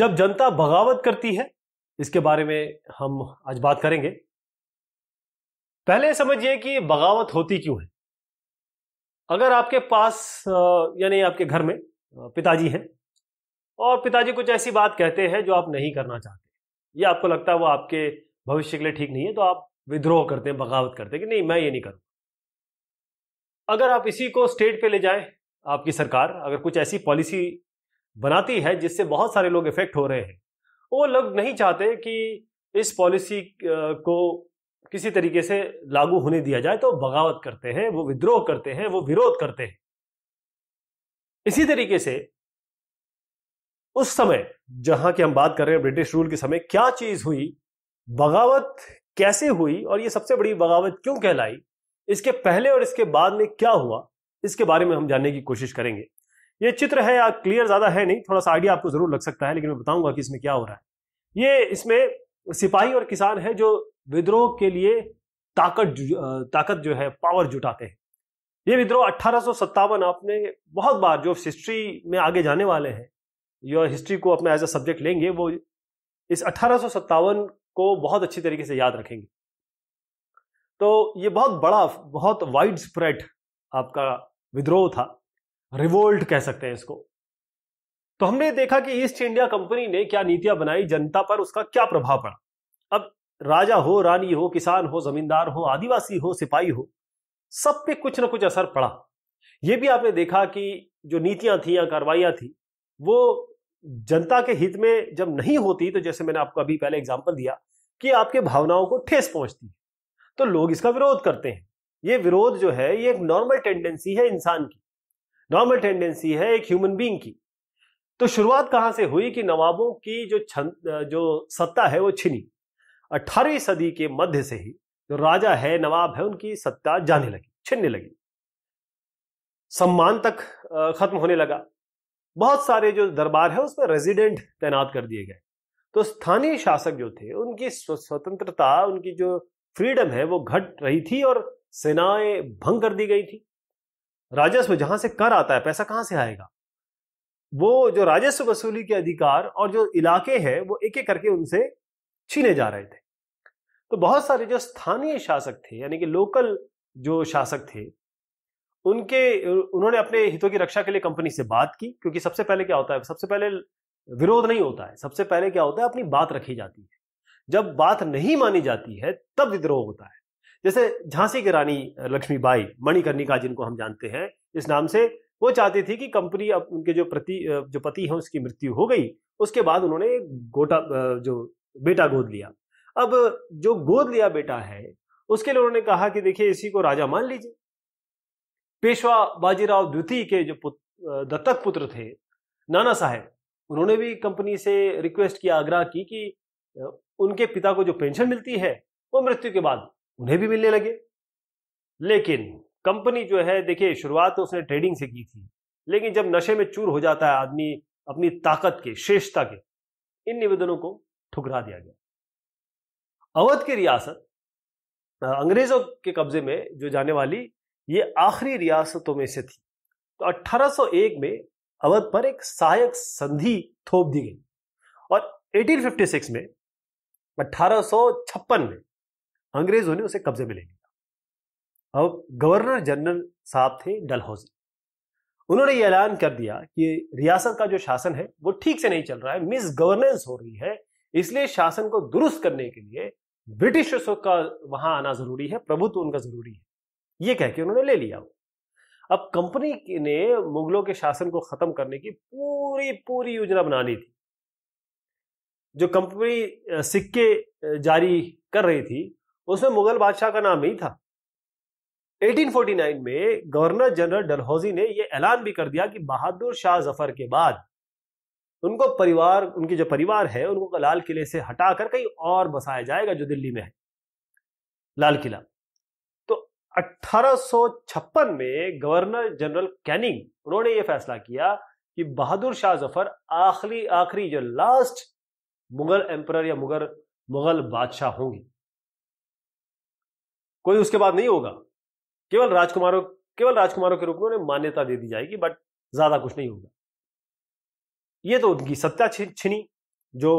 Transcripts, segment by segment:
जब जनता बगावत करती है इसके बारे में हम आज बात करेंगे पहले समझिए कि बगावत होती क्यों है अगर आपके पास यानी आपके घर में पिताजी हैं और पिताजी कुछ ऐसी बात कहते हैं जो आप नहीं करना चाहते या आपको लगता है वो आपके भविष्य के लिए ठीक नहीं है तो आप विद्रोह करते हैं बगावत करते हैं कि नहीं मैं ये नहीं करूँ अगर आप इसी को स्टेट पे ले जाएं आपकी सरकार अगर कुछ ऐसी पॉलिसी बनाती है जिससे बहुत सारे लोग इफेक्ट हो रहे हैं वो लोग नहीं चाहते कि इस पॉलिसी को किसी तरीके से लागू होने दिया जाए तो बगावत करते हैं वो विद्रोह करते हैं वो विरोध करते हैं इसी तरीके से उस समय जहां की हम बात कर रहे हैं ब्रिटिश रूल के समय क्या चीज हुई बगावत कैसे हुई और ये सबसे बड़ी बगावत क्यों कहलाई इसके पहले और इसके बाद में क्या हुआ इसके बारे में हम जानने की कोशिश करेंगे ये चित्र है या क्लियर ज़्यादा है नहीं थोड़ा सा आइडिया आपको ज़रूर लग सकता है लेकिन मैं बताऊंगा कि इसमें क्या हो रहा है ये इसमें सिपाही और किसान है जो विद्रोह के लिए ताकत ताकत जो है पावर जुटाते हैं ये विद्रोह अट्ठारह आपने बहुत बार जो हिस्ट्री में आगे जाने वाले हैं जो हिस्ट्री को अपना एज अ सब्जेक्ट लेंगे वो इस अट्ठारह को बहुत अच्छी तरीके से याद रखेंगे तो ये बहुत बड़ा बहुत वाइड स्प्रेड आपका विद्रोह था रिवोल्ट कह सकते हैं इसको तो हमने देखा कि ईस्ट इंडिया कंपनी ने क्या नीतियां बनाई जनता पर उसका क्या प्रभाव पड़ा अब राजा हो रानी हो किसान हो जमींदार हो आदिवासी हो सिपाही हो सब पे कुछ ना कुछ असर पड़ा यह भी आपने देखा कि जो नीतियां थी या कार्रवाइयां थी वो जनता के हित में जब नहीं होती तो जैसे मैंने आपको अभी पहले एग्जाम्पल दिया कि आपके भावनाओं को ठेस पहुंचती है तो लोग इसका विरोध करते हैं ये विरोध जो है ये एक नॉर्मल टेंडेंसी है इंसान की नॉर्मल टेंडेंसी है एक ह्यूमन बींग की तो शुरुआत कहां से हुई कि नवाबों की जो छन जो सत्ता है वो छिनी अठारहवीं सदी के मध्य से ही जो राजा है नवाब है उनकी सत्ता जाने लगी छिनने लगी सम्मान तक खत्म होने लगा बहुत सारे जो दरबार है उसमें रेजिडेंट तैनात कर दिए गए तो स्थानीय शासक जो थे उनकी स्वतंत्रता उनकी जो फ्रीडम है वो घट रही थी और सेनाएं भंग कर दी गई थी राजस्व जहां से कर आता है पैसा कहां से आएगा वो जो राजस्व वसूली के अधिकार और जो इलाके हैं वो एक एक करके उनसे छीने जा रहे थे तो बहुत सारे जो स्थानीय शासक थे यानी कि लोकल जो शासक थे उनके उन्होंने अपने हितों की रक्षा के लिए कंपनी से बात की क्योंकि सबसे पहले क्या होता है सबसे पहले विरोध नहीं होता है सबसे पहले क्या होता है अपनी बात रखी जाती है जब बात नहीं मानी जाती है तब विद्रोह होता है जैसे झांसी की रानी लक्ष्मीबाई मणिकर्णिका जिनको हम जानते हैं इस नाम से वो चाहती थी कि कंपनी अब उनके जो प्रति जो पति हैं उसकी मृत्यु हो गई उसके बाद उन्होंने गोटा जो बेटा गोद लिया अब जो गोद लिया बेटा है उसके लिए उन्होंने कहा कि देखिए इसी को राजा मान लीजिए पेशवा बाजीराव द्वितीय के जो पुत, दत्तक पुत्र थे नाना साहेब उन्होंने भी कंपनी से रिक्वेस्ट किया आग्रह की कि उनके पिता को जो पेंशन मिलती है वो मृत्यु के बाद उन्हें भी मिलने लगे लेकिन कंपनी जो है देखिए शुरुआत तो उसने ट्रेडिंग से की थी लेकिन जब नशे में चूर हो जाता है आदमी अपनी ताकत के श्रेष्ठता के इन निवेदनों को ठुकरा दिया गया अवध की रियासत अंग्रेजों के कब्जे में जो जाने वाली ये आखिरी रियासतों में से थी तो 1801 में अवध पर एक सहायक संधि थोप दी गई और 1856 में 1856 में अंग्रेजों ने उसे कब्जे में ले लिया अब गवर्नर जनरल साहब थे डलहौजी उन्होंने ये ऐलान कर दिया कि रियासत का जो शासन है वो ठीक से नहीं चल रहा है मिस गवर्नेंस हो रही है इसलिए शासन को दुरुस्त करने के लिए ब्रिटिश का वहां आना जरूरी है प्रभुत्व उनका जरूरी है ये कह के उन्होंने ले लिया अब कंपनी ने मुगलों के शासन को खत्म करने की पूरी पूरी योजना बना ली थी जो कंपनी सिक्के जारी कर रही थी उसमें मुगल बादशाह का नाम नहीं था 1849 में गवर्नर जनरल डलहौजी ने यह ऐलान भी कर दिया कि बहादुर शाह जफर के बाद उनको परिवार उनके जो परिवार है उनको लाल किले से हटाकर कहीं और बसाया जाएगा जो दिल्ली में है लाल किला तो 1856 में गवर्नर जनरल कैनिंग उन्होंने ये फैसला किया कि बहादुर शाह जफर आखिरी आखिरी जो लास्ट मुगल एम्पर या मुगल मुगल बादशाह होंगे कोई उसके बाद नहीं होगा केवल राजकुमारों केवल राजकुमारों के रूप में उन्हें मान्यता दे दी जाएगी बट ज्यादा कुछ नहीं होगा ये तो उनकी सत्ता छिनी जो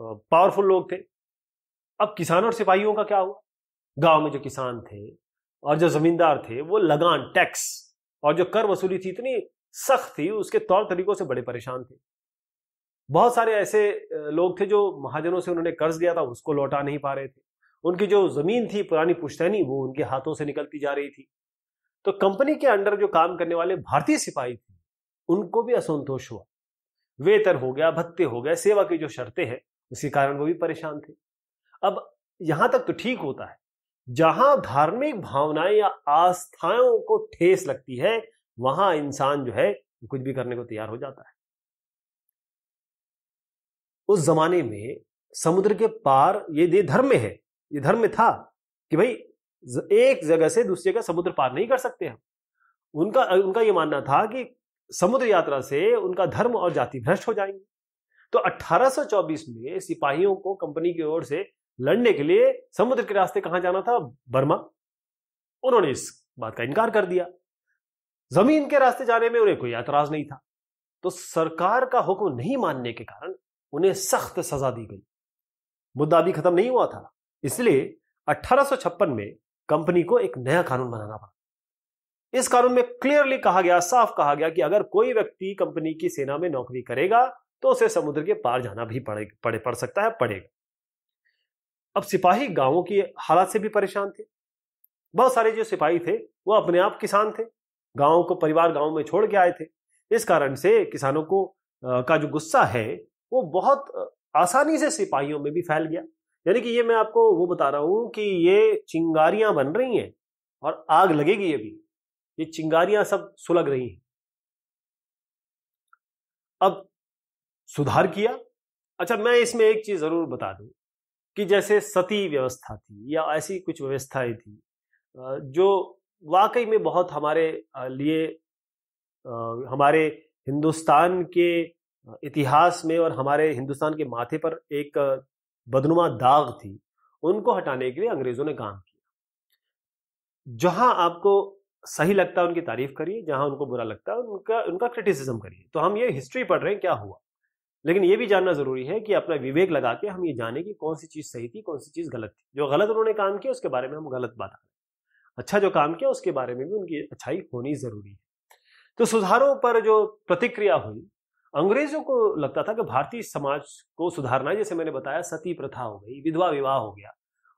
पावरफुल लोग थे अब किसानों और सिपाहियों का क्या हुआ गांव में जो किसान थे और जो जमींदार थे वो लगान टैक्स और जो कर वसूली थी इतनी सख्त थी उसके तौर तरीकों से बड़े परेशान थे बहुत सारे ऐसे लोग थे जो महाजनों से उन्होंने कर्ज लिया था उसको लौटा नहीं पा रहे थे उनकी जो ज़मीन थी पुरानी पुश्तैनी वो उनके हाथों से निकलती जा रही थी तो कंपनी के अंडर जो काम करने वाले भारतीय सिपाही थे उनको भी असंतोष हुआ वेतन हो गया भत्ते हो गए सेवा की जो शर्तें हैं उसके कारण वो भी परेशान थे अब यहां तक तो ठीक होता है जहां धार्मिक भावनाएं या आस्थाओं को ठेस लगती है वहां इंसान जो है कुछ भी करने को तैयार हो जाता है उस जमाने में समुद्र के पार ये दे धर्म है ये धर्म था कि भाई एक जगह से दूसरी जगह समुद्र पार नहीं कर सकते हम उनका उनका ये मानना था कि समुद्र यात्रा से उनका धर्म और जाति भ्रष्ट हो जाएंगे तो 1824 में सिपाहियों को कंपनी की ओर से लड़ने के लिए समुद्र के रास्ते कहां जाना था बर्मा उन्होंने इस बात का इनकार कर दिया जमीन के रास्ते जाने में उन्हें कोई ऐतराज नहीं था तो सरकार का हुक्म नहीं मानने के कारण उन्हें सख्त सजा दी गई मुद्दा भी खत्म नहीं हुआ था इसलिए अठारह में कंपनी को एक नया कानून बनाना पड़ा इस कानून में क्लियरली कहा गया साफ कहा गया कि अगर कोई व्यक्ति कंपनी की सेना में नौकरी करेगा तो उसे समुद्र के पार जाना भी पड़े, पड़े पड़ सकता है पड़ेगा अब सिपाही गांवों की हालात से भी परेशान थे बहुत सारे जो सिपाही थे वो अपने आप किसान थे गांव को परिवार गांव में छोड़ के आए थे इस कारण से किसानों को का जो गुस्सा है वो बहुत आसानी से सिपाहियों में भी फैल गया यानी कि ये मैं आपको वो बता रहा हूं कि ये चिंगारियां बन रही हैं और आग लगेगी अभी ये चिंगारियां सब सुलग रही हैं अब सुधार किया अच्छा मैं इसमें एक चीज जरूर बता दू कि जैसे सती व्यवस्था थी या ऐसी कुछ व्यवस्थाएं थी जो वाकई में बहुत हमारे लिए हमारे हिंदुस्तान के इतिहास में और हमारे हिंदुस्तान के माथे पर एक बदनुमा दाग थी उनको हटाने के लिए अंग्रेजों ने काम किया जहां आपको सही लगता है उनकी तारीफ करिए जहां उनको बुरा लगता है उनका उनका क्रिटिसिज्म करिए तो हम ये हिस्ट्री पढ़ रहे हैं क्या हुआ लेकिन ये भी जानना जरूरी है कि अपना विवेक लगा के हम ये जाने कि कौन सी चीज सही थी कौन सी चीज गलत थी जो गलत उन्होंने काम किया उसके बारे में हम गलत बात करें अच्छा जो काम किया उसके बारे में भी उनकी अच्छाई होनी जरूरी है तो सुधारों पर जो प्रतिक्रिया हुई अंग्रेजों को लगता था कि भारतीय समाज को सुधारना जैसे मैंने बताया सती प्रथा हो गई विधवा विवाह हो गया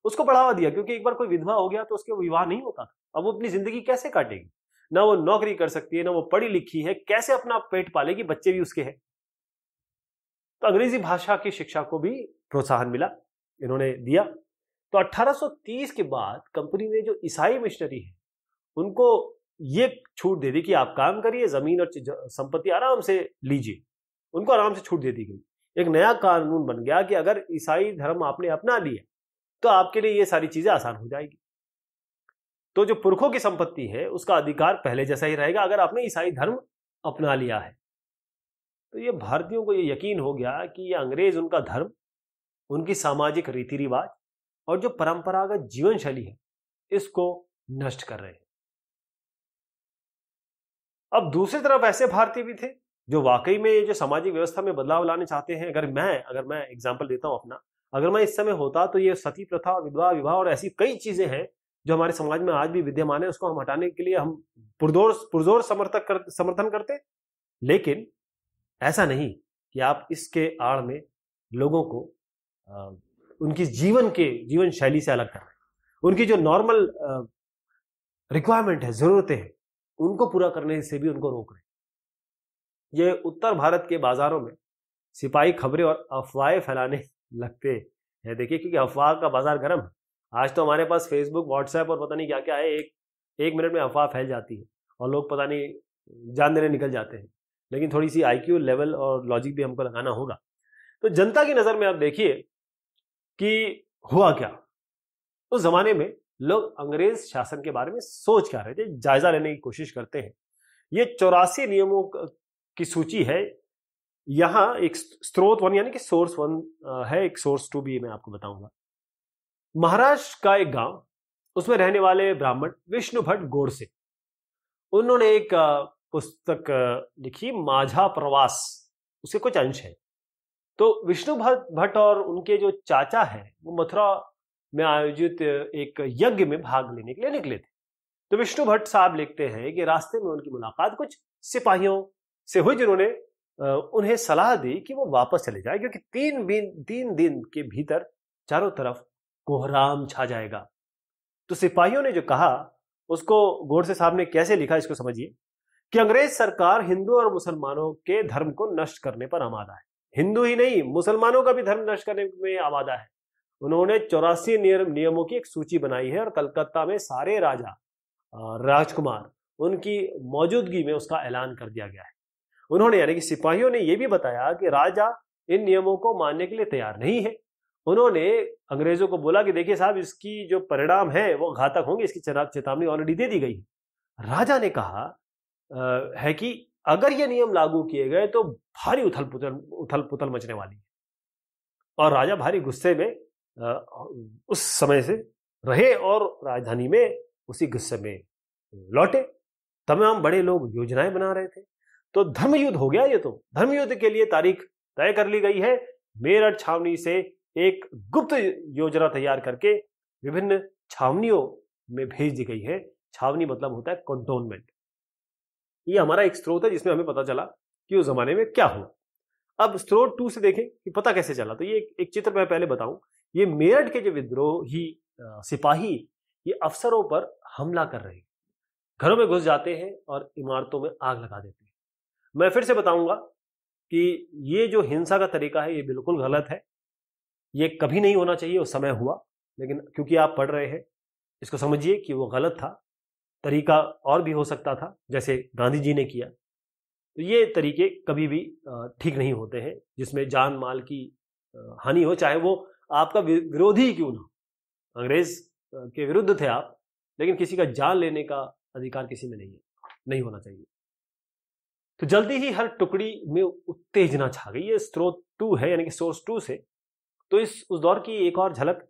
उसको बढ़ावा दिया क्योंकि एक बार कोई विधवा हो गया तो उसके विवाह नहीं होता था अब वो अपनी जिंदगी कैसे काटेगी ना वो नौकरी कर सकती है ना वो पढ़ी लिखी है कैसे अपना पेट पालेगी बच्चे भी उसके हैं तो अंग्रेजी भाषा की शिक्षा को भी प्रोत्साहन मिला इन्होंने दिया तो 1830 के बाद कंपनी ने जो ईसाई मिशनरी है उनको ये छूट दे दी कि आप काम करिए जमीन और संपत्ति आराम से लीजिए उनको आराम से छूट दे दी गई एक नया कानून बन गया कि अगर ईसाई धर्म आपने अपना लिया तो आपके लिए ये सारी चीजें आसान हो जाएगी तो जो पुरखों की संपत्ति है उसका अधिकार पहले जैसा ही रहेगा अगर आपने ईसाई धर्म अपना लिया है तो ये भारतीयों को ये यकीन हो गया कि ये अंग्रेज उनका धर्म उनकी सामाजिक रीति रिवाज और जो परंपरागत जीवन शैली है इसको नष्ट कर रहे हैं अब दूसरी तरफ ऐसे भारतीय भी थे जो वाकई में ये जो सामाजिक व्यवस्था में बदलाव लाने चाहते हैं अगर मैं अगर मैं एग्जाम्पल देता हूँ अपना अगर मैं इस समय होता तो ये सती प्रथा विधवा विवाह और ऐसी कई चीजें हैं जो हमारे समाज में आज भी विद्यमान है उसको हम हटाने के लिए हम पुरजोर पुरजोर समर्थक कर, समर्थन करते लेकिन ऐसा नहीं कि आप इसके आड़ में लोगों को आ, उनकी जीवन के जीवन शैली से अलग कर रहे उनकी जो नॉर्मल रिक्वायरमेंट है जरूरतें हैं उनको पूरा करने से भी उनको रोक रहे ये उत्तर भारत के बाजारों में सिपाही खबरें और अफवाहें फैलाने लगते हैं देखिए क्योंकि अफवाह का बाजार गर्म है आज तो हमारे पास फेसबुक व्हाट्सएप और पता नहीं क्या क्या है एक एक मिनट में अफवाह फैल जाती है और लोग पता नहीं जान देने निकल जाते हैं लेकिन थोड़ी सी आई लेवल और लॉजिक भी हमको लगाना होगा तो जनता की नज़र में आप देखिए कि हुआ क्या उस जमाने में लोग अंग्रेज शासन के बारे में सोच क्या रहे थे जायजा लेने की कोशिश करते हैं ये चौरासी नियमों की सूची है यहाँ एक स्रोत वन यानी कि सोर्स वन है एक सोर्स टू भी मैं आपको बताऊंगा महाराष्ट्र का एक गांव उसमें रहने वाले ब्राह्मण विष्णु भट्ट गोडसे उन्होंने एक पुस्तक लिखी माझा प्रवास उसके कुछ अंश है तो विष्णु भट्ट भट्ट और उनके जो चाचा है वो मथुरा में आयोजित एक यज्ञ में भाग लेने के लिए निकले थे तो विष्णु भट्ट साहब लिखते हैं कि रास्ते में उनकी मुलाकात कुछ सिपाहियों से हुई जिन्होंने उन्हें सलाह दी कि वो वापस चले जाए क्योंकि तीन दिन तीन दिन के भीतर चारों तरफ कोहराम छा जाएगा तो सिपाहियों ने जो कहा उसको गोडसे साहब ने कैसे लिखा इसको समझिए कि अंग्रेज सरकार हिंदू और मुसलमानों के धर्म को नष्ट करने पर आमादा है हिंदू ही नहीं मुसलमानों का भी धर्म नष्ट करने में आमादा है उन्होंने चौरासी नियम नियमों की एक सूची बनाई है और कलकत्ता में सारे राजा राजकुमार उनकी मौजूदगी में उसका ऐलान कर दिया गया है उन्होंने यानी कि सिपाहियों ने यह भी बताया कि राजा इन नियमों को मानने के लिए तैयार नहीं है उन्होंने अंग्रेजों को बोला कि देखिए साहब इसकी जो परिणाम है वो घातक होंगे इसकी चेतावनी ऑलरेडी दे दी गई राजा ने कहा आ, है कि अगर ये नियम लागू किए गए तो भारी उथल पुथल उथल पुथल मचने वाली है और राजा भारी गुस्से में उस समय से रहे और राजधानी में उसी गुस्से में लौटे तमाम बड़े लोग योजनाएं बना रहे थे तो धर्मयुद्ध हो गया ये तो धर्मयुद्ध के लिए तारीख तय कर ली गई है मेरठ छावनी से एक गुप्त योजना तैयार करके विभिन्न छावनियों में भेज दी गई है छावनी मतलब होता है कंटोनमेंट ये हमारा एक स्रोत है जिसमें हमें पता चला कि उस जमाने में क्या हुआ अब स्रोत टू से देखें कि पता कैसे चला तो ये एक, एक चित्र मैं पहले बताऊं ये मेरठ के जो विद्रोही सिपाही ये अफसरों पर हमला कर रहे हैं घरों में घुस जाते हैं और इमारतों में आग लगा देते हैं मैं फिर से बताऊंगा कि ये जो हिंसा का तरीका है ये बिल्कुल गलत है ये कभी नहीं होना चाहिए उस समय हुआ लेकिन क्योंकि आप पढ़ रहे हैं इसको समझिए कि वो गलत था तरीका और भी हो सकता था जैसे गांधी जी ने किया तो ये तरीके कभी भी ठीक नहीं होते हैं जिसमें जान माल की हानि हो चाहे वो आपका विरोधी क्यों ना अंग्रेज के विरुद्ध थे आप लेकिन किसी का जान लेने का अधिकार किसी में नहीं है नहीं होना चाहिए तो जल्दी ही हर टुकड़ी में उत्तेजना छा गई ये स्रोत टू है यानी कि सोर्स टू से तो इस उस दौर की एक और झलक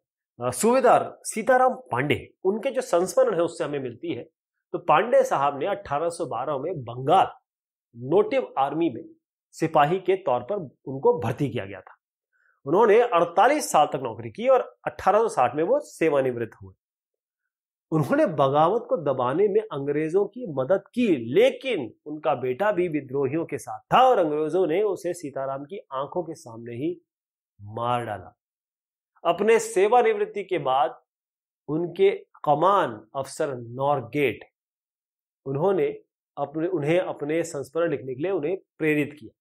सूबेदार सीताराम पांडे उनके जो संस्मरण है उससे हमें मिलती है तो पांडे साहब ने 1812 में बंगाल नोटिव आर्मी में सिपाही के तौर पर उनको भर्ती किया गया था उन्होंने 48 साल तक नौकरी की और 1860 में वो सेवानिवृत्त हुए उन्होंने बगावत को दबाने में अंग्रेजों की मदद की लेकिन उनका बेटा भी विद्रोहियों के साथ था और अंग्रेजों ने उसे सीताराम की आंखों के सामने ही मार डाला अपने सेवानिवृत्ति के बाद उनके कमान अफसर नॉर्गेट उन्होंने अपने उन्हें अपने संस्मरण लिखने के लिए उन्हें प्रेरित किया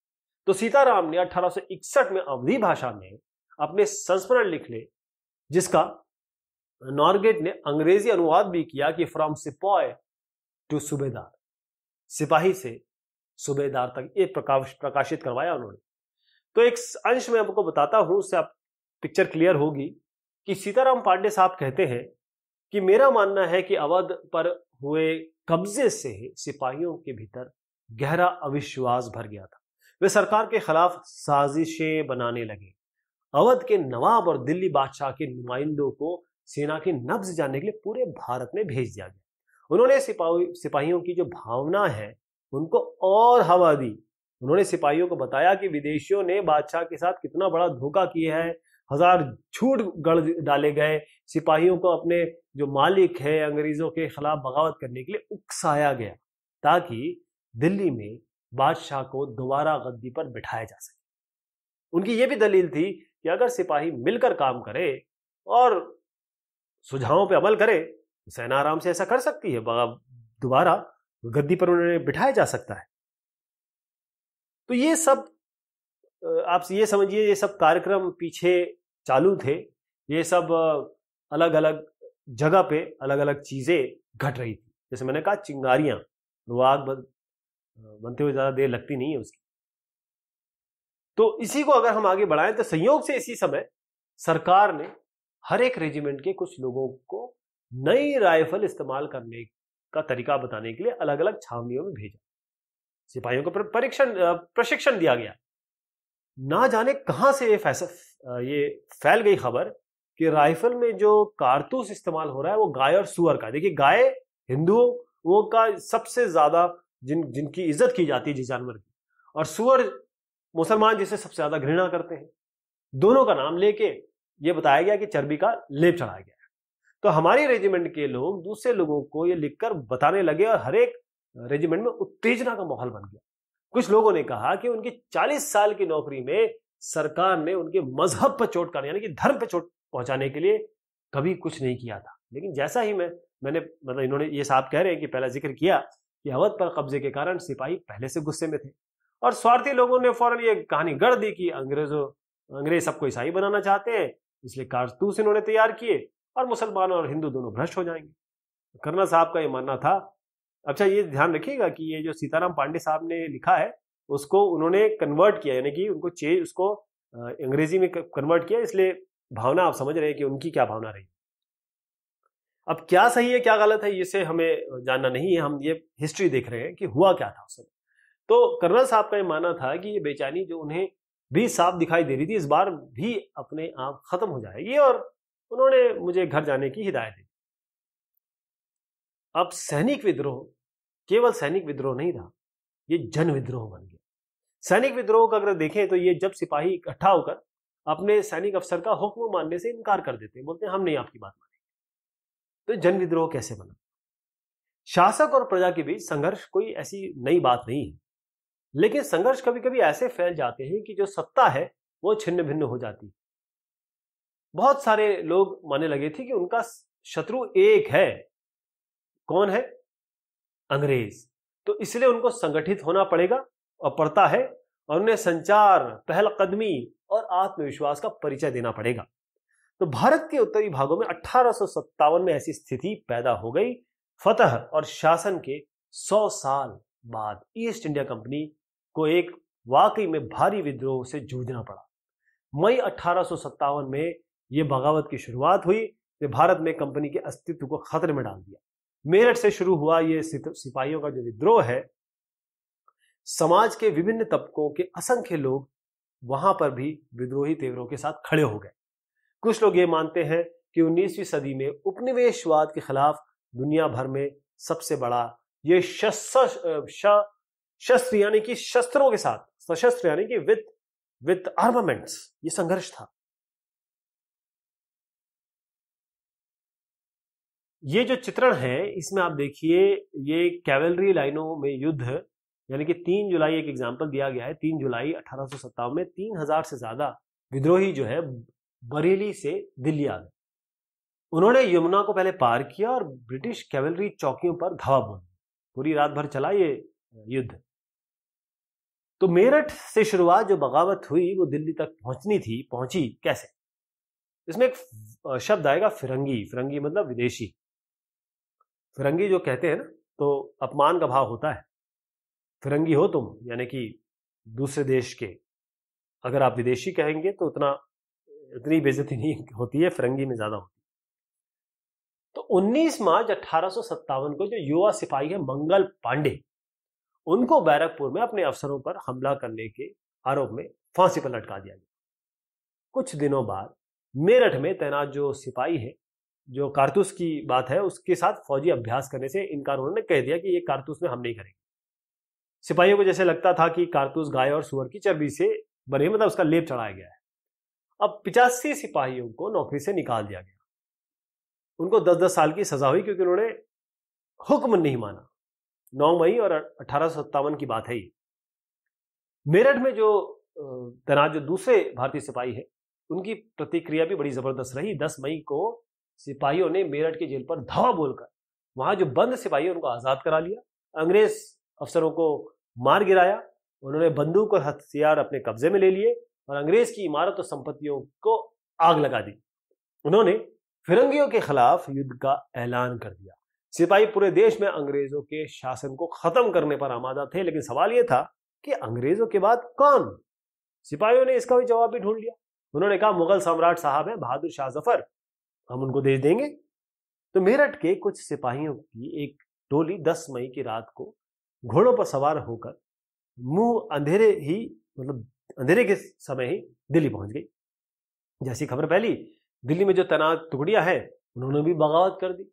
तो सीताराम ने 1861 में अवधि भाषा में अपने संस्मरण लिख ले जिसका नॉर्गेट ने अंग्रेजी अनुवाद भी किया कि फ्रॉम सिपॉय टू सुबेदार सिपाही से सूबेदार तक ये प्रकाश प्रकाशित करवाया उन्होंने तो एक अंश में आपको बताता हूं उससे आप पिक्चर क्लियर होगी कि सीताराम पांडे साहब कहते हैं कि मेरा मानना है कि अवध पर हुए कब्जे से सिपाहियों के भीतर गहरा अविश्वास भर गया था वे सरकार के खिलाफ साजिशें बनाने लगे अवध के नवाब और दिल्ली बादशाह के नुमाइंदों को सेना की नब्ज जानने के लिए पूरे भारत में भेज दिया गया उन्होंने सिपाही सिपाहियों की जो भावना है उनको और हवा दी उन्होंने सिपाहियों को बताया कि विदेशियों ने बादशाह के साथ कितना बड़ा धोखा किया है हजार झूठ गढ़ डाले गए सिपाहियों को अपने जो मालिक है अंग्रेजों के खिलाफ बगावत करने के लिए उकसाया गया ताकि दिल्ली में बादशाह को दोबारा गद्दी पर बिठाया जा सके उनकी यह भी दलील थी कि अगर सिपाही मिलकर काम करे और सुझावों पर अमल करे तो सेना आराम से ऐसा कर सकती है दोबारा गद्दी पर उन्हें बिठाया जा सकता है तो ये सब आप ये समझिए ये सब कार्यक्रम पीछे चालू थे ये सब अलग अलग जगह पे अलग अलग चीजें घट रही थी जैसे मैंने कहा चिंगारियां आग बनते हुए ज़्यादा देर लगती नहीं है उसकी तो इसी को अगर हम आगे बढ़ाएं तो संयोग से इसी समय सरकार ने हर एक रेजिमेंट के कुछ लोगों को नई राइफल इस्तेमाल करने का तरीका बताने के लिए अलग अलग छावनियों में भेजा सिपाहियों को परीक्षण प्रशिक्षण दिया गया ना जाने कहां से ये फैसल ये फैल गई खबर कि राइफल में जो कारतूस इस्तेमाल हो रहा है वो गाय और सुअर का देखिए गाय हिंदुओं का सबसे ज्यादा जिन जिनकी इज्जत की जाती है जिस जानवर की और सुअर मुसलमान जिसे सबसे ज्यादा घृणा करते हैं दोनों का नाम लेके ये बताया गया कि चर्बी का लेप चढ़ाया गया तो हमारे रेजिमेंट के लोग दूसरे लोगों को ये लिखकर बताने लगे और हर एक रेजिमेंट में उत्तेजना का माहौल बन गया कुछ लोगों ने कहा कि उनकी 40 साल की नौकरी में सरकार ने उनके मजहब पर चोट करने यानी कि धर्म पर चोट पहुंचाने के लिए कभी कुछ नहीं किया था लेकिन जैसा ही मैं मैंने मतलब इन्होंने ये साहब कह रहे हैं कि पहला जिक्र किया अवध पर कब्जे के कारण सिपाही पहले से गुस्से में थे और स्वार्थी लोगों ने फौरन ये कहानी गढ़ दी कि अंग्रेजों अंग्रेज सबको ईसाई बनाना चाहते हैं इसलिए कारतूस इन्होंने तैयार किए और मुसलमान और हिंदू दोनों भ्रष्ट हो जाएंगे करना साहब का ये मानना था अच्छा ये ध्यान रखिएगा कि ये जो सीताराम पांडे साहब ने लिखा है उसको उन्होंने कन्वर्ट किया यानी कि उनको चेंज उसको अंग्रेजी में कन्वर्ट किया इसलिए भावना आप समझ रहे हैं कि उनकी क्या भावना रही अब क्या सही है क्या गलत है इसे हमें जानना नहीं है हम ये हिस्ट्री देख रहे हैं कि हुआ क्या था उसमें तो कर्नल साहब का ये मानना था कि ये बेचैनी जो उन्हें भी साफ दिखाई दे रही थी इस बार भी अपने आप खत्म हो जाएगी और उन्होंने मुझे घर जाने की हिदायत दी अब सैनिक विद्रोह केवल सैनिक विद्रोह नहीं रहा ये जन विद्रोह बन गया सैनिक विद्रोह का अगर देखें तो ये जब सिपाही इकट्ठा होकर अपने सैनिक अफसर का हुक्म मानने से इनकार कर देते हैं बोलते हैं हम नहीं आपकी बात मानते तो जन विद्रोह कैसे बना शासक और प्रजा के बीच संघर्ष कोई ऐसी नई बात नहीं है लेकिन संघर्ष कभी कभी ऐसे फैल जाते हैं कि जो सत्ता है वो छिन्न भिन्न हो जाती बहुत सारे लोग माने लगे थे कि उनका शत्रु एक है कौन है अंग्रेज तो इसलिए उनको संगठित होना पड़ेगा और पड़ता है और उन्हें संचार पहल कदमी और आत्मविश्वास का परिचय देना पड़ेगा तो भारत के उत्तरी भागों में अठारह में ऐसी स्थिति पैदा हो गई फतह और शासन के 100 साल बाद ईस्ट इंडिया कंपनी को एक वाकई में भारी विद्रोह से जूझना पड़ा मई अठारह में यह बगावत की शुरुआत हुई जो भारत में कंपनी के अस्तित्व को खतरे में डाल दिया मेरठ से शुरू हुआ ये सिपाहियों का जो विद्रोह है समाज के विभिन्न तबकों के असंख्य लोग वहां पर भी विद्रोही तेवरों के साथ खड़े हो गए कुछ लोग ये मानते हैं कि 19वीं सदी में उपनिवेशवाद के खिलाफ दुनिया भर में सबसे बड़ा ये शस्त्र यानी कि शस्त्रों के साथ सशस्त्र यानी कि विद विद आर्मामेंट्स ये संघर्ष था ये जो चित्रण है इसमें आप देखिए ये कैवलरी लाइनों में युद्ध यानी कि तीन जुलाई एक एग्जाम्पल दिया गया है तीन जुलाई अठारह में तीन हजार से ज्यादा विद्रोही जो है बरेली से दिल्ली आ गए उन्होंने यमुना को पहले पार किया और ब्रिटिश कैवलरी चौकियों पर धावा बोल पूरी रात भर चला ये युद्ध तो मेरठ से शुरुआत जो बगावत हुई वो दिल्ली तक पहुंचनी थी पहुंची कैसे इसमें एक शब्द आएगा फिरंगी फिरंगी मतलब विदेशी फिरंगी जो कहते हैं ना तो अपमान का भाव होता है फिरंगी हो तुम यानी कि दूसरे देश के अगर आप विदेशी कहेंगे तो उतना इतनी बेजती नहीं होती है फिरंगी में ज्यादा होती है तो 19 मार्च अठारह को जो युवा सिपाही है मंगल पांडे उनको बैरकपुर में अपने अफसरों पर हमला करने के आरोप में फांसी पर लटका दिया गया कुछ दिनों बाद मेरठ में तैनात जो सिपाही है जो कारतूस की बात है उसके साथ फौजी अभ्यास करने से इनकार उन्होंने कह दिया कि ये कारतूस में हम नहीं करेंगे सिपाहियों को जैसे लगता था कि कारतूस गाय और सुअर की चर्बी से बने मतलब उसका लेप चढ़ाया गया है अब पिचासी सिपाहियों को नौकरी से निकाल दिया गया उनको दस दस साल की सजा हुई क्योंकि उन्होंने हुक्म नहीं माना नौ मई और अठारह की बात है मेरठ में जो तनाज जो दूसरे भारतीय सिपाही है उनकी प्रतिक्रिया भी बड़ी जबरदस्त रही दस मई को सिपाहियों ने मेरठ की जेल पर धावा बोलकर वहां जो बंद सिपाही उनको आजाद करा लिया अंग्रेज अफसरों को मार गिराया उन्होंने बंदूक और हथियार अपने कब्जे में ले लिए और अंग्रेज की इमारत और संपत्तियों को आग लगा दी उन्होंने फिरंगियों के खिलाफ युद्ध का ऐलान कर दिया सिपाही पूरे देश में अंग्रेजों के शासन को खत्म करने पर आमादा थे लेकिन सवाल यह था कि अंग्रेजों के बाद कौन सिपाहियों ने इसका भी जवाब भी ढूंढ लिया उन्होंने कहा मुगल सम्राट साहब है बहादुर शाह जफर हम उनको दे देंगे तो मेरठ के कुछ सिपाहियों की एक टोली 10 मई की रात को घोड़ों पर सवार होकर मुंह अंधेरे ही मतलब अंधेरे के समय ही दिल्ली पहुंच गई जैसी खबर फैली दिल्ली में जो तैनात टुकड़िया हैं उन्होंने भी बगावत कर दी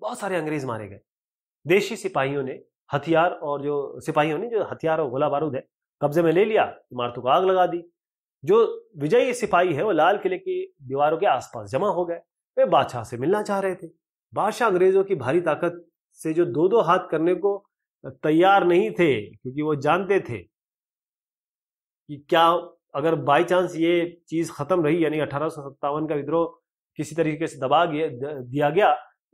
बहुत सारे अंग्रेज मारे गए देशी सिपाहियों ने हथियार और जो सिपाहियों ने जो हथियार और गोला बारूद है कब्जे में ले लिया इमारतों को आग लगा दी जो विजयी सिपाही है वो लाल किले की दीवारों के आसपास जमा हो गए वे बादशाह से मिलना चाह रहे थे बादशाह अंग्रेजों की भारी ताकत से जो दो दो हाथ करने को तैयार नहीं थे क्योंकि वो जानते थे कि क्या अगर बाई चांस ये चीज खत्म रही यानी अठारह का विद्रोह किसी तरीके से दबा गया दिया गया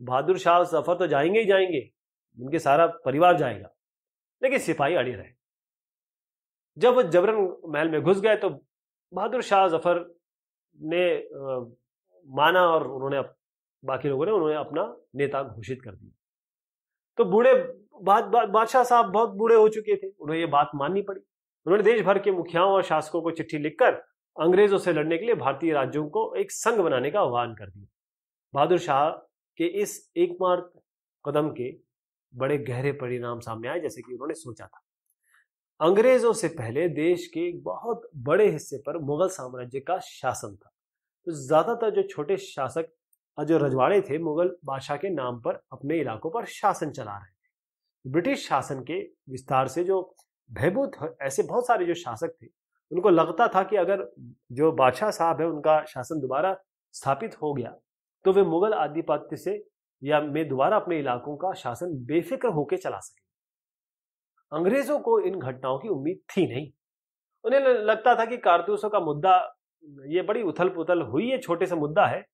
बहादुर शाह सफर तो जाएंगे ही जाएंगे उनके सारा परिवार जाएगा लेकिन सिपाही अड़े रहे जब वो जबरन महल में घुस गए तो बहादुर शाह जफर ने आ, माना और उन्होंने बाकी लोगों ने उन्होंने अपना नेता घोषित कर दिया तो बूढ़े बादशाह बा, साहब बहुत बूढ़े हो चुके थे उन्हें ये बात माननी पड़ी उन्होंने देश भर के मुखियाओं और शासकों को चिट्ठी लिखकर अंग्रेजों से लड़ने के लिए भारतीय राज्यों को एक संघ बनाने का आह्वान कर दिया बहादुर शाह के इस एकमात्र कदम के बड़े गहरे परिणाम सामने आए जैसे कि उन्होंने सोचा था अंग्रेजों से पहले देश के बहुत बड़े हिस्से पर मुगल साम्राज्य का शासन था तो ज्यादातर जो छोटे शासक जो रजवाड़े थे मुगल बादशाह के नाम पर अपने इलाकों पर शासन चला रहे थे ब्रिटिश शासन के विस्तार से जो भयभूत ऐसे बहुत सारे जो शासक थे उनको लगता था कि अगर जो बादशाह साहब है उनका शासन दोबारा स्थापित हो गया तो वे मुगल आधिपत्य से या में दोबारा अपने इलाकों का शासन बेफिक्र होकर चला सके अंग्रेजों को इन घटनाओं की उम्मीद थी नहीं उन्हें लगता था कि कारतूसों का मुद्दा ये बड़ी उथल पुथल हुई है छोटे से मुद्दा है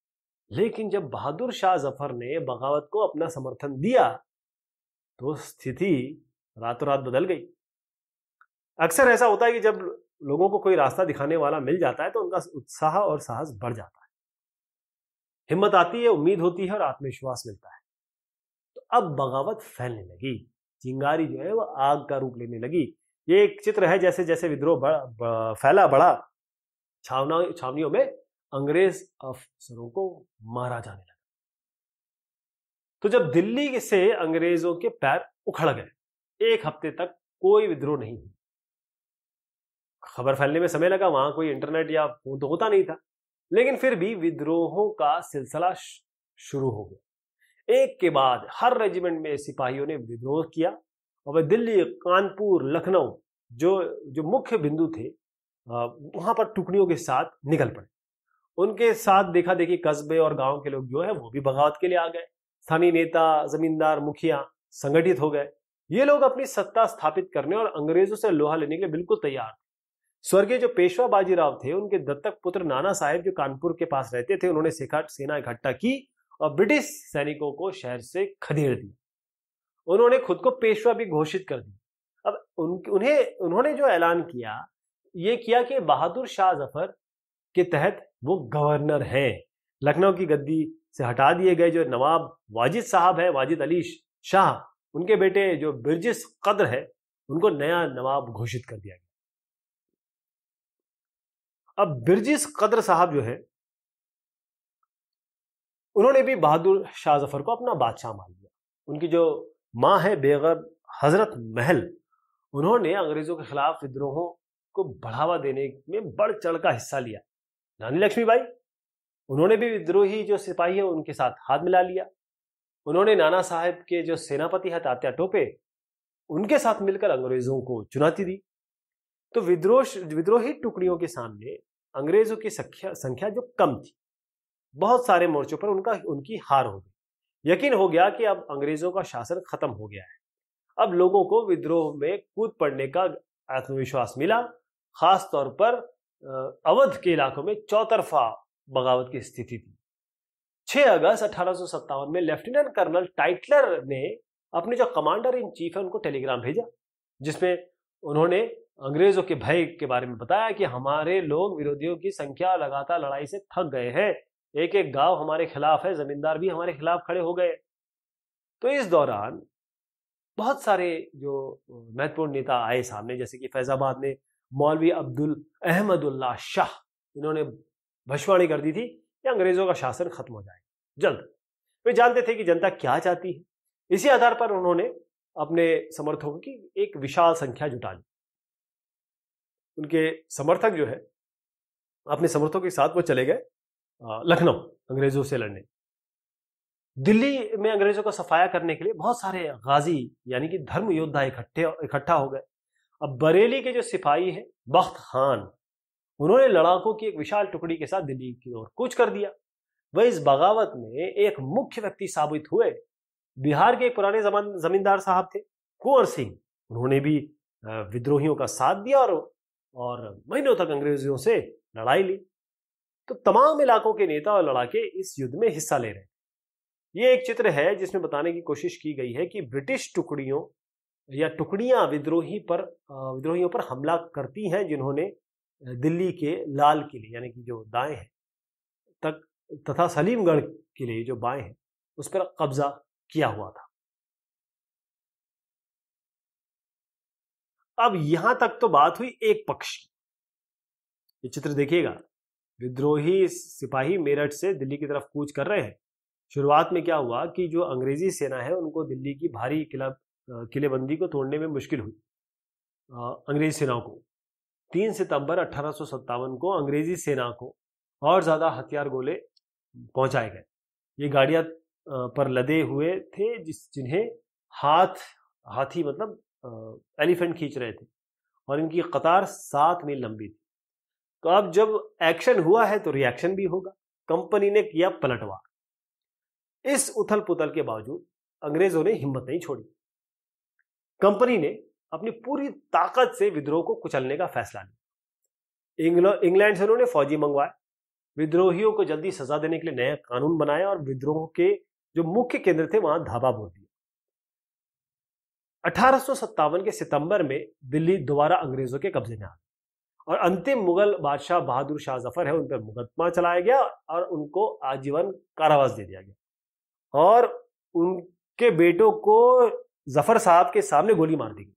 लेकिन जब बहादुर शाह जफर ने बगावत को अपना समर्थन दिया तो स्थिति रातों रात बदल गई अक्सर ऐसा होता है कि जब लोगों को कोई रास्ता दिखाने वाला मिल जाता है तो उनका उत्साह और साहस बढ़ जाता है हिम्मत आती है उम्मीद होती है और आत्मविश्वास मिलता है तो अब बगावत फैलने लगी चिंगारी जो है वह आग का रूप लेने लगी ये एक चित्र है जैसे जैसे विद्रोह फैला बड़ा छावना छावनियों में अंग्रेज अफसरों को मारा जाने लगा तो जब दिल्ली से अंग्रेजों के पैर उखड़ गए एक हफ्ते तक कोई विद्रोह नहीं हुआ खबर फैलने में समय लगा वहां कोई इंटरनेट या फोन तो होता नहीं था लेकिन फिर भी विद्रोहों का सिलसिला शुरू हो गया एक के बाद हर रेजिमेंट में सिपाहियों ने विद्रोह किया और वह दिल्ली कानपुर लखनऊ जो जो मुख्य बिंदु थे वहां पर टुकड़ियों के साथ निकल पड़े उनके साथ देखा देखी कस्बे और गांव के लोग जो है वो भी बगावत के लिए आ गए स्थानीय नेता जमींदार मुखिया संगठित हो गए ये लोग अपनी सत्ता स्थापित करने और अंग्रेजों से लोहा लेने के लिए बिल्कुल तैयार स्वर्गीय जो पेशवा बाजीराव थे उनके दत्तक पुत्र नाना साहेब जो कानपुर के पास रहते थे उन्होंने सेखा सेना इकट्ठा की और ब्रिटिश सैनिकों को शहर से खदेड़ दिया उन्होंने खुद को पेशवा भी घोषित कर दिया अब उन, उन्हें उन्होंने जो ऐलान किया ये किया कि बहादुर शाह जफर के तहत वो गवर्नर हैं लखनऊ की गद्दी से हटा दिए गए जो नवाब वाजिद साहब हैं वाजिद अली शाह उनके बेटे जो बिरजिस कद्र है उनको नया नवाब घोषित कर दिया गया अब बिरजिस कदर साहब जो है उन्होंने भी बहादुर शाह जफर को अपना बादशाह मान लिया उनकी जो माँ है बेगर हजरत महल उन्होंने अंग्रेजों के खिलाफ विद्रोहों को बढ़ावा देने में बढ़ चढ़ का हिस्सा लिया रानी बाई उन्होंने भी विद्रोही जो सिपाही है उनके साथ हाथ मिला लिया उन्होंने नाना साहब के जो सेनापति है तात्या टोपे उनके साथ मिलकर अंग्रेजों को चुनौती दी तो विद्रोह विद्रोही टुकड़ियों के सामने अंग्रेजों की संख्या संख्या जो कम थी बहुत सारे मोर्चों पर उनका उनकी हार हो गई यकीन हो गया कि अब अंग्रेजों का शासन खत्म हो गया है अब लोगों को विद्रोह में कूद पड़ने का आत्मविश्वास मिला खास तौर पर अवध के इलाकों में चौतरफा बगावत की स्थिति थी 6 अगस्त अठारह में लेफ्टिनेंट कर्नल टाइटलर ने अपने जो कमांडर इन चीफ है उनको टेलीग्राम भेजा जिसमें उन्होंने अंग्रेजों के भय के बारे में बताया कि हमारे लोग विरोधियों की संख्या लगातार लड़ाई से थक गए हैं एक एक गांव हमारे खिलाफ है जमींदार भी हमारे खिलाफ खड़े हो गए तो इस दौरान बहुत सारे जो महत्वपूर्ण नेता आए सामने जैसे कि फैजाबाद में मौलवी अब्दुल अहमदुल्ला शाह इन्होंने भविष्यवाणी कर दी थी कि अंग्रेजों का शासन खत्म हो जाए जल्द वे जानते थे कि जनता क्या चाहती है इसी आधार पर उन्होंने अपने समर्थकों की एक विशाल संख्या जुटा ली उनके समर्थक जो है अपने समर्थकों के साथ वो चले गए लखनऊ अंग्रेजों से लड़ने दिल्ली में अंग्रेजों का सफाया करने के लिए बहुत सारे गाजी यानी कि धर्म योद्धा इकट्ठे इकट्ठा हो गए अब बरेली के जो सिपाही हैं बख्त खान उन्होंने लड़ाकों की एक विशाल टुकड़ी के साथ दिल्ली की ओर कूच कर दिया वह इस बगावत में एक मुख्य व्यक्ति साबित हुए बिहार के एक पुराने जमींदार साहब थे कुंवर सिंह उन्होंने भी विद्रोहियों का साथ दिया और और महीनों तक अंग्रेजों से लड़ाई ली तो तमाम इलाकों के नेता और लड़ाके इस युद्ध में हिस्सा ले रहे ये एक चित्र है जिसमें बताने की कोशिश की गई है कि ब्रिटिश टुकड़ियों या टुकड़ियां विद्रोही पर विद्रोहियों पर हमला करती हैं जिन्होंने दिल्ली के लाल किले यानी कि जो दाएं हैं तक तथा सलीमगढ़ किले जो बाएं हैं उस पर कब्जा किया हुआ था अब यहां तक तो बात हुई एक पक्ष ये चित्र देखिएगा विद्रोही सिपाही मेरठ से दिल्ली की तरफ कूच कर रहे हैं शुरुआत में क्या हुआ कि जो अंग्रेजी सेना है उनको दिल्ली की भारी किला किलेबंदी को तोड़ने में मुश्किल हुई अंग्रेजी सेनाओं को तीन सितंबर अठारह को अंग्रेजी सेना को और ज़्यादा हथियार गोले पहुंचाए गए ये गाड़ियां पर लदे हुए थे जिस जिन्हें हाथ हाथी मतलब एलिफेंट खींच रहे थे और इनकी कतार सात मील लंबी थी तो अब जब एक्शन हुआ है तो रिएक्शन भी होगा कंपनी ने किया पलटवार इस उथल पुथल के बावजूद अंग्रेजों ने हिम्मत नहीं छोड़ी कंपनी ने अपनी पूरी ताकत से विद्रोह को कुचलने का फैसला लिया इंग्लैंड से उन्होंने फौजी मंगवाए विद्रोहियों को जल्दी सजा देने के लिए नया कानून बनाया और विद्रोह के जो मुख्य केंद्र थे वहां धाबा बोल दिया अठारह के सितंबर में दिल्ली दोबारा अंग्रेजों के कब्जे में आ गई और अंतिम मुगल बादशाह बहादुर शाह जफर है उन पर मुकदमा चलाया गया और उनको आजीवन कारावास दे दिया गया और उनके बेटों को जफर साहब के सामने गोली मार दी गई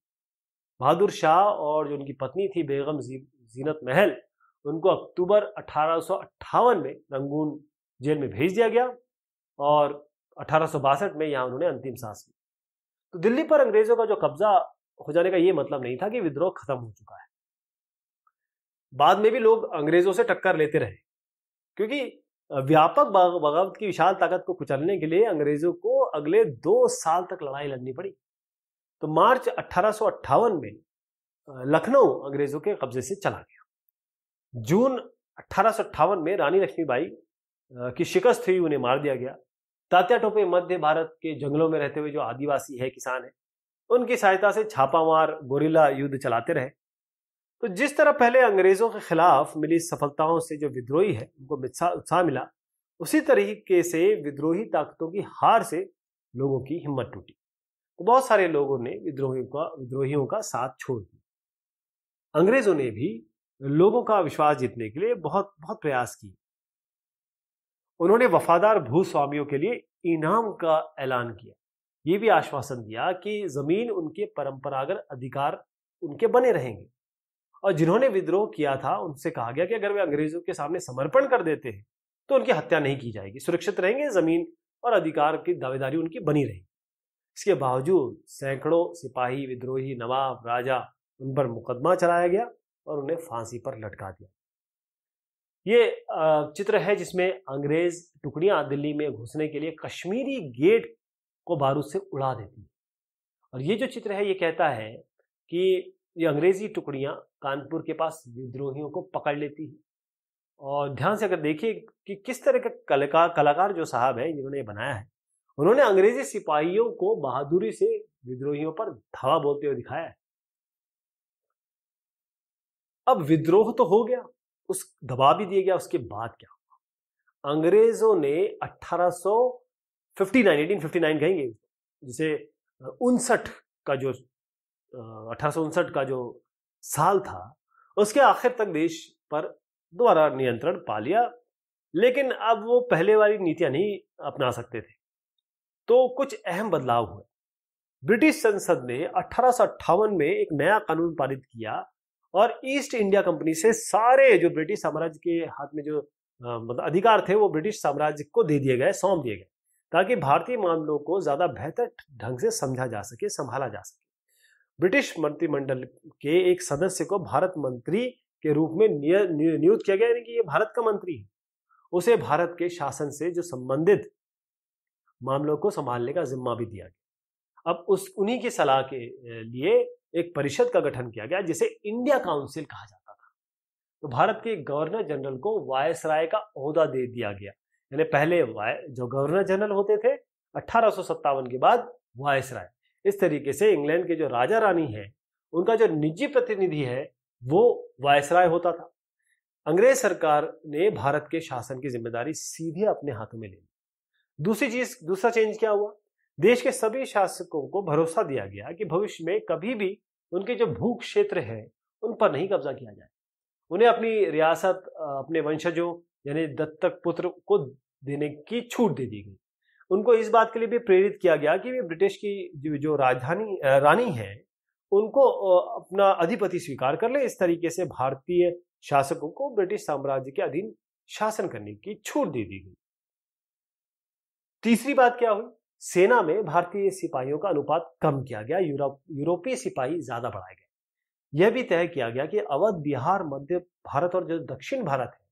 बहादुर शाह और जो उनकी पत्नी थी बेगम जी, जीनत महल उनको अक्टूबर अठारह में रंगून जेल में भेज दिया गया और अठारह में यहाँ उन्होंने अंतिम सांस ली तो दिल्ली पर अंग्रेजों का जो कब्जा हो जाने का ये मतलब नहीं था कि विद्रोह खत्म हो चुका है बाद में भी लोग अंग्रेजों से टक्कर लेते रहे क्योंकि व्यापक बगावत की विशाल ताकत को कुचलने के लिए अंग्रेजों को अगले दो साल तक लड़ाई लड़नी पड़ी तो मार्च अठारह में लखनऊ अंग्रेजों के कब्जे से चला गया जून अठारह में रानी लक्ष्मीबाई की शिकस्त हुई उन्हें मार दिया गया तात्या टोपे मध्य भारत के जंगलों में रहते हुए जो आदिवासी है किसान है उनकी सहायता से छापामार गोरिला युद्ध चलाते रहे तो जिस तरह पहले अंग्रेजों के खिलाफ मिली सफलताओं से जो विद्रोही है उनको उत्साह मिला उसी तरीके से विद्रोही ताकतों की हार से लोगों की हिम्मत टूटी तो बहुत सारे लोगों ने विद्रोहियों का विद्रोहियों का साथ छोड़ दिया अंग्रेजों ने भी लोगों का विश्वास जीतने के लिए बहुत बहुत प्रयास किए उन्होंने वफादार भूस्वामियों के लिए इनाम का ऐलान किया ये भी आश्वासन दिया कि जमीन उनके परंपरागत अधिकार उनके बने रहेंगे और जिन्होंने विद्रोह किया था उनसे कहा गया कि अगर वे अंग्रेजों के सामने समर्पण कर देते हैं तो उनकी हत्या नहीं की जाएगी सुरक्षित रहेंगे जमीन और अधिकार की दावेदारी उनकी बनी रहेगी इसके बावजूद सैकड़ों सिपाही विद्रोही नवाब राजा उन पर मुकदमा चलाया गया और उन्हें फांसी पर लटका दिया ये चित्र है जिसमें अंग्रेज टुकड़ियां दिल्ली में घुसने के लिए कश्मीरी गेट को बारूद से उड़ा देती है और ये जो चित्र है ये कहता है कि ये अंग्रेजी टुकड़ियां कानपुर के पास विद्रोहियों को पकड़ लेती है और ध्यान से अगर देखिए कि किस तरह का कलाकार कलाकार जो साहब हैं जिन्होंने बनाया है उन्होंने अंग्रेजी सिपाहियों को बहादुरी से विद्रोहियों पर धावा बोलते हुए दिखाया है अब विद्रोह तो हो गया उस दबा भी दिया गया उसके बाद क्या हुआ अंग्रेजों ने 1859 1859 कहेंगे जिसे उनसठ का जो अठारह का जो साल था उसके आखिर तक देश पर दोबारा नियंत्रण पा लिया लेकिन अब वो पहले वाली नीतियां नहीं अपना सकते थे तो कुछ अहम बदलाव हुए ब्रिटिश संसद ने अठारह में एक नया कानून पारित किया और ईस्ट इंडिया कंपनी से सारे जो ब्रिटिश साम्राज्य के हाथ में जो मतलब अधिकार थे वो ब्रिटिश साम्राज्य को दे दिए गए सौंप दिए गए ताकि भारतीय मामलों को ज़्यादा बेहतर ढंग से समझा जा सके संभाला जा सके ब्रिटिश मंत्रिमंडल के एक सदस्य को भारत मंत्री के रूप में नियुक्त किया गया यानी कि ये भारत का मंत्री है उसे भारत के शासन से जो संबंधित मामलों को संभालने का जिम्मा भी दिया गया अब उस उन्हीं की सलाह के लिए एक परिषद का गठन किया गया जिसे इंडिया काउंसिल कहा जाता था तो भारत के गवर्नर जनरल को वायसराय का अहदा दे दिया गया यानी पहले जो गवर्नर जनरल होते थे अठारह के बाद राय इस तरीके से इंग्लैंड के जो राजा रानी है उनका जो निजी प्रतिनिधि है वो राय होता था अंग्रेज सरकार ने भारत के शासन की जिम्मेदारी सीधे अपने हाथों में ले ली दूसरी चीज दूसरा चेंज क्या हुआ देश के सभी शासकों को भरोसा दिया गया कि भविष्य में कभी भी उनके जो भू क्षेत्र है उन पर नहीं कब्जा किया जाए उन्हें अपनी रियासत अपने वंशजों यानी दत्तक पुत्र को देने की छूट दे दी गई उनको इस बात के लिए भी प्रेरित किया गया कि वे ब्रिटिश की जो राजधानी रानी है उनको अपना अधिपति स्वीकार कर ले इस तरीके से भारतीय शासकों को ब्रिटिश साम्राज्य के अधीन शासन करने की छूट दे दी गई तीसरी बात क्या हुई सेना में भारतीय सिपाहियों का अनुपात कम किया गया यूरोप यूरोपीय सिपाही ज्यादा बढ़ाए गए यह भी तय किया गया कि अवध बिहार मध्य भारत और जो दक्षिण भारत है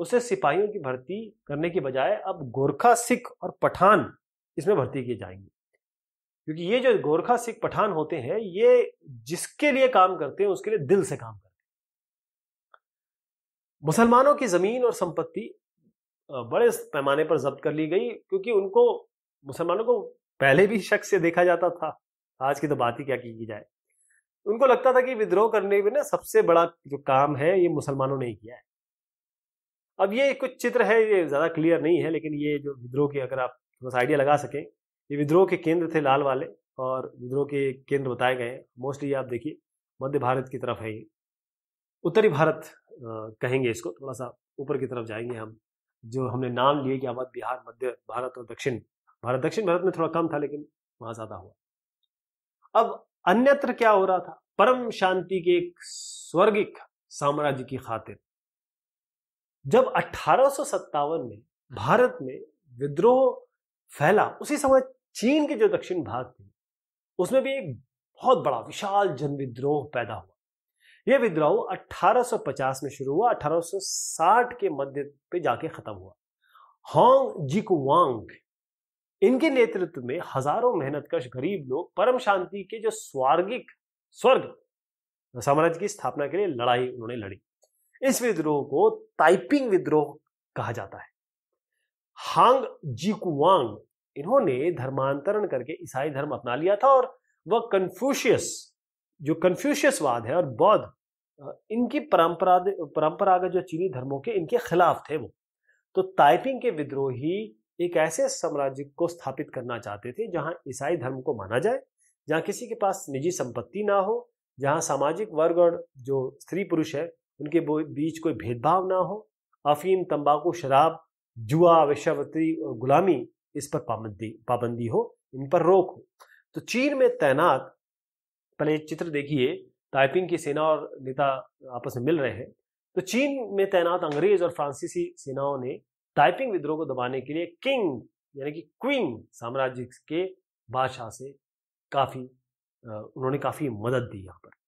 उसे सिपाहियों की भर्ती करने की बजाय अब गोरखा सिख और पठान इसमें भर्ती की जाएंगी क्योंकि ये जो गोरखा सिख पठान होते हैं ये जिसके लिए काम करते हैं उसके लिए दिल से काम करते हैं मुसलमानों की जमीन और संपत्ति बड़े पैमाने पर जब्त कर ली गई क्योंकि उनको मुसलमानों को पहले भी शक से देखा जाता था आज की तो बात ही क्या की जाए उनको लगता था कि विद्रोह करने में ना सबसे बड़ा जो काम है ये मुसलमानों ने ही किया है अब ये कुछ चित्र है ये ज़्यादा क्लियर नहीं है लेकिन ये जो विद्रोह के अगर आप थोड़ा सा आइडिया लगा सकें ये विद्रोह के केंद्र थे लाल वाले और विद्रोह के केंद्र बताए गए हैं मोस्टली आप देखिए मध्य भारत की तरफ है ये उत्तरी भारत कहेंगे इसको थोड़ा सा ऊपर की तरफ जाएंगे हम जो हमने नाम लिए कि आबाद बिहार मध्य भारत और दक्षिण भारत दक्षिण भारत में थोड़ा कम था लेकिन वहां ज्यादा हुआ अब अन्यत्र क्या हो रहा था परम शांति के एक स्वर्गिक साम्राज्य की खातिर जब अठारह में भारत में विद्रोह फैला उसी समय चीन के जो दक्षिण भाग थे उसमें भी एक बहुत बड़ा विशाल जन विद्रोह पैदा हुआ यह विद्रोह 1850 में शुरू हुआ 1860 के मध्य पे जाके खत्म हुआ हॉन्ग जिकवांग इनके नेतृत्व में हजारों मेहनतकश गरीब लोग परम शांति के जो स्वार्गिक स्वर्ग साम्राज्य की स्थापना के लिए लड़ाई उन्होंने लड़ी इस विद्रोह को ताइपिंग विद्रोह कहा जाता है हांग जीकुआंग इन्होंने धर्मांतरण करके ईसाई धर्म अपना लिया था और वह कन्फ्यूशियस जो कन्फ्यूशियसवाद है और बौद्ध इनकी परंपरा परंपरागत जो चीनी धर्मों के इनके खिलाफ थे वो तो ताइपिंग के विद्रोही एक ऐसे साम्राज्य को स्थापित करना चाहते थे जहां ईसाई धर्म को माना जाए जहां किसी के पास निजी संपत्ति ना हो जहां सामाजिक वर्ग और जो स्त्री पुरुष है उनके बीच कोई भेदभाव ना हो अफीम तंबाकू शराब जुआ वेश्यावृत्ति और गुलामी इस पर पाबंदी पाबंदी हो इन पर रोक हो तो चीन में तैनात पहले चित्र देखिए ताइपिंग की सेना और नेता आपस में मिल रहे हैं तो चीन में तैनात अंग्रेज और फ्रांसीसी सेनाओं ने टाइपिंग विद्रोह को दबाने के लिए किंग यानी कि क्वीन साम्राज्य के बादशाह से काफ़ी उन्होंने काफ़ी मदद दी यहाँ पर